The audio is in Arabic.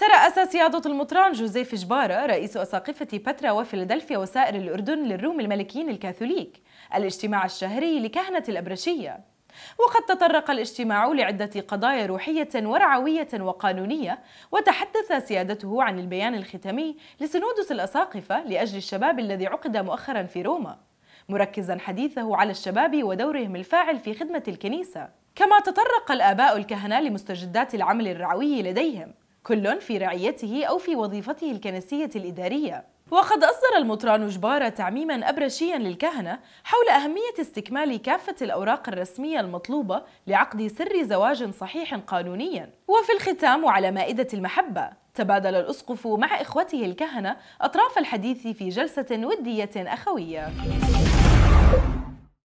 ترأس سيادة المطران جوزيف جبارة رئيس أساقفة بترا وفيلادلفيا وسائر الأردن للروم الملكيين الكاثوليك الاجتماع الشهري لكهنة الأبرشية وقد تطرق الاجتماع لعدة قضايا روحية ورعوية وقانونية وتحدث سيادته عن البيان الختامي لسنودس الأساقفة لأجل الشباب الذي عقد مؤخرا في روما مركزا حديثه على الشباب ودورهم الفاعل في خدمة الكنيسة كما تطرق الآباء الكهنة لمستجدات العمل الرعوي لديهم كل في رعيته أو في وظيفته الكنسية الإدارية وقد أصدر المطران جبارة تعميما أبرشيا للكهنة حول أهمية استكمال كافة الأوراق الرسمية المطلوبة لعقد سر زواج صحيح قانونيا وفي الختام على مائدة المحبة تبادل الأسقف مع إخوته الكهنة أطراف الحديث في جلسة ودية أخوية